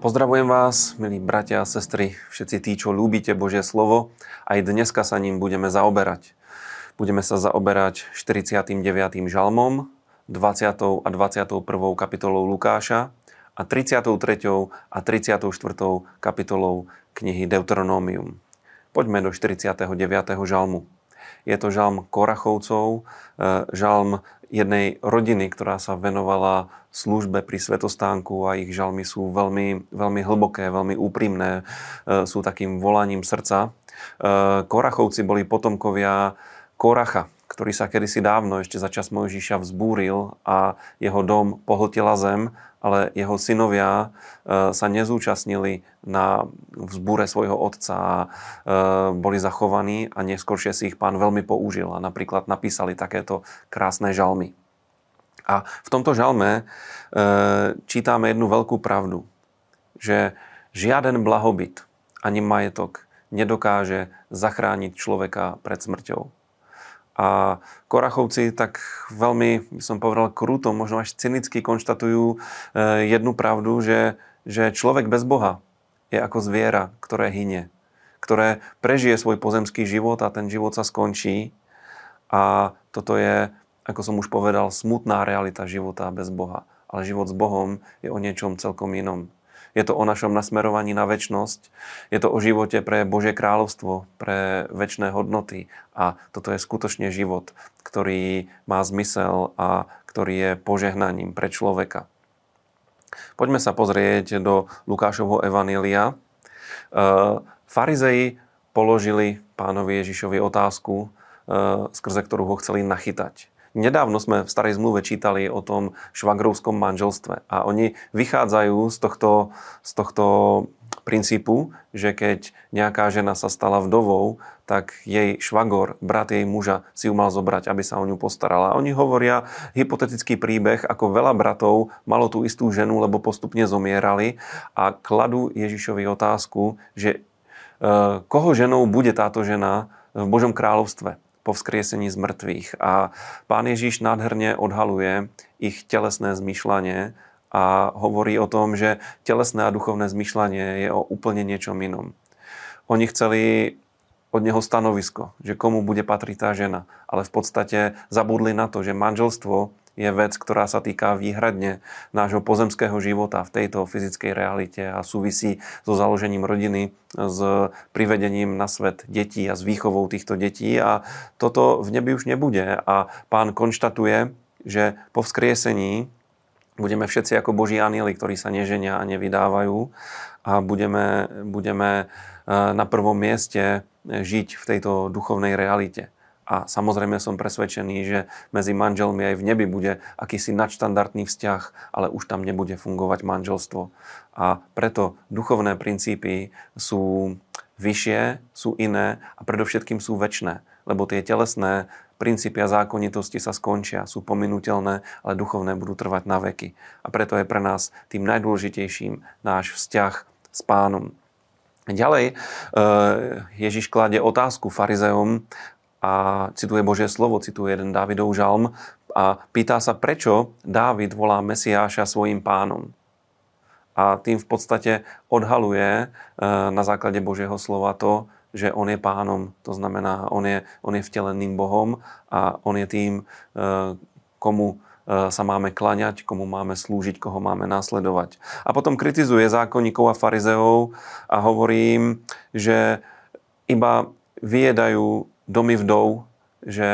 Pozdravujem vás, milí bratia a sestry, všetci tí, čo ľúbite Božie slovo. Aj dneska sa ním budeme zaoberať. Budeme sa zaoberať 49. žalmom, 20. a 21. kapitolou Lukáša a 33. a 34. kapitolou knihy Deuteronomium. Poďme do 49. žalmu. Je to žalm Korachovcov, e, žalm jednej rodiny, ktorá sa venovala službe pri svetostánku a ich žalmy sú veľmi, veľmi hlboké, veľmi úprimné, e, sú takým volaním srdca. E, Korachovci boli potomkovia Koracha, ktorý sa kedysi dávno, ešte za čas Mojžiša, vzbúril a jeho dom pohltila zem ale jeho synovia e, sa nezúčastnili na vzbúre svojho otca a e, boli zachovaní a neskôršie si ich pán veľmi použil a napríklad napísali takéto krásne žalmy. A v tomto žalme e, čítame jednu veľkú pravdu, že žiaden blahobyt ani majetok nedokáže zachrániť človeka pred smrťou. A Korachovci tak veľmi, by som povedal, krúto, možno až cynicky konštatujú e, jednu pravdu, že, že človek bez Boha je ako zviera, ktoré hynie, ktoré prežije svoj pozemský život a ten život sa skončí. A toto je, ako som už povedal, smutná realita života bez Boha. Ale život s Bohom je o niečom celkom inom. Je to o našom nasmerovaní na väčnosť. Je to o živote pre Božie kráľovstvo, pre väčšie hodnoty. A toto je skutočne život, ktorý má zmysel a ktorý je požehnaním pre človeka. Poďme sa pozrieť do Lukášovho evanília. E, farizei farizeji položili pánovi Ježišovi otázku, e, skrze ktorú ho chceli nachytať. Nedávno sme v starej zmluve čítali o tom švagrovskom manželstve a oni vychádzajú z tohto, z tohto princípu, že keď nejaká žena sa stala vdovou, tak jej švagor, brat jej muža, si ju mal zobrať, aby sa o ňu postarala. Oni hovoria hypotetický príbeh, ako veľa bratov malo tú istú ženu, lebo postupne zomierali a kladú Ježišovi otázku, že e, koho ženou bude táto žena v Božom kráľovstve po vzkriesení z mŕtvych. A pán Ježíš nádherne odhaluje ich telesné zmyšľanie a hovorí o tom, že telesné a duchovné zmyšľanie je o úplne niečom inom. Oni chceli od neho stanovisko, že komu bude patriť tá žena. Ale v podstate zabudli na to, že manželstvo je vec, ktorá sa týka výhradne nášho pozemského života v tejto fyzickej realite a súvisí so založením rodiny, s privedením na svet detí a s výchovou týchto detí a toto v nebi už nebude a pán konštatuje, že po vzkriesení budeme všetci ako boží anieli, ktorí sa neženia a nevydávajú a budeme, budeme eh, na prvom mieste eh, žiť v tejto duchovnej realite. A samozrejme som presvedčený, že medzi manželmi aj v nebi bude akýsi nadštandardný vzťah, ale už tam nebude fungovať manželstvo. A preto duchovné princípy sú vyššie, sú iné a predovšetkým sú väčšie, lebo tie telesné princípy a zákonitosti sa skončia, sú pominutelné, ale duchovné budú trvať na veky. A preto je pre nás tým najdôležitejším náš vzťah s pánom. Ďalej eh, Ježiš kladie otázku farizeom, a cituje Božie slovo, cituje jeden Dávidov žalm a pýta sa, prečo Dávid volá Mesiáša svojim pánom. A tým v podstate odhaluje e, na základe Božieho slova to, že on je pánom, to znamená, on je, on je vteleným Bohom a on je tým, e, komu e, sa máme klaňať, komu máme slúžiť, koho máme následovať. A potom kritizuje zákonníkov a farizeov a hovorí im, že iba vyjedajú domy vdov, že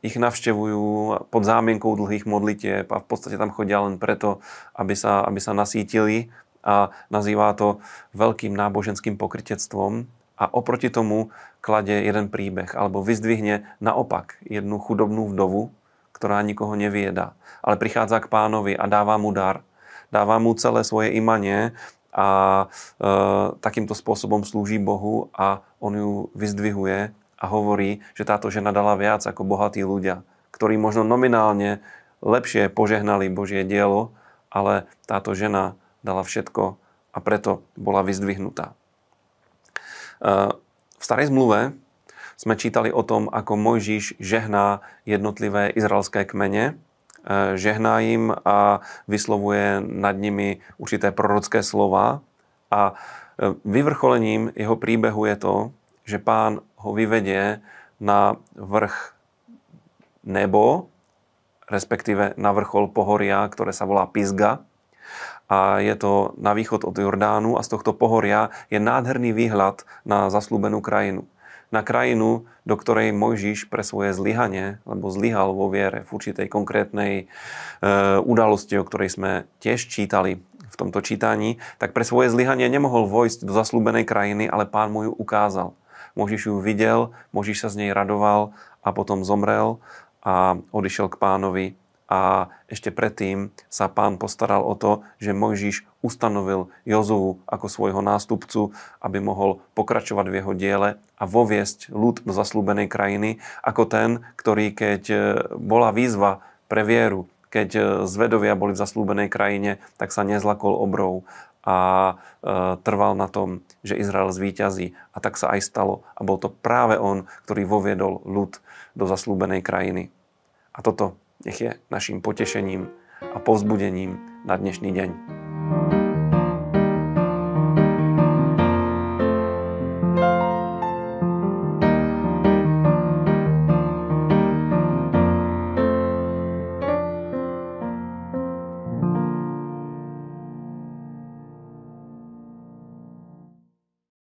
ich navštevujú pod zámienkou dlhých modlitieb a v podstate tam chodia len preto, aby sa, aby sa nasítili a nazýva to veľkým náboženským pokrytectvom a oproti tomu klade jeden príbeh alebo vyzdvihne naopak jednu chudobnú vdovu, ktorá nikoho nevieda, ale prichádza k pánovi a dáva mu dar. Dáva mu celé svoje imanie a e, takýmto spôsobom slúži Bohu a on ju vyzdvihuje a hovorí, že táto žena dala viac ako bohatí ľudia, ktorí možno nominálne lepšie požehnali Božie dielo, ale táto žena dala všetko a preto bola vyzdvihnutá. E, v starej zmluve sme čítali o tom, ako Mojžiš žehná jednotlivé izraelské kmene, e, žehná im a vyslovuje nad nimi určité prorocké slova. A e, vyvrcholením jeho príbehu je to, že pán ho vyvedie na vrch nebo, respektíve na vrchol pohoria, ktoré sa volá pizga. A je to na východ od Jordánu a z tohto pohoria je nádherný výhľad na zaslúbenú krajinu. Na krajinu, do ktorej Mojžiš pre svoje zlyhanie, lebo zlyhal vo viere v určitej konkrétnej e, udalosti, o ktorej sme tiež čítali v tomto čítaní, tak pre svoje zlyhanie nemohol vojsť do zaslúbenej krajiny, ale pán mu ju ukázal. Možiš ju videl, Možiš sa z nej radoval a potom zomrel a odišiel k pánovi a ešte predtým sa pán postaral o to, že Mojžiš ustanovil Jozovu ako svojho nástupcu, aby mohol pokračovať v jeho diele a voviesť ľud do zaslúbenej krajiny, ako ten, ktorý keď eh, bola výzva pre vieru, keď eh, zvedovia boli v zaslúbenej krajine, tak sa nezlakol obrov a e, trval na tom, že Izrael zvíťazí. A tak sa aj stalo. A bol to práve on, ktorý voviedol ľud do zaslúbenej krajiny. A toto nech je našim potešením a povzbudením na dnešný deň. thank you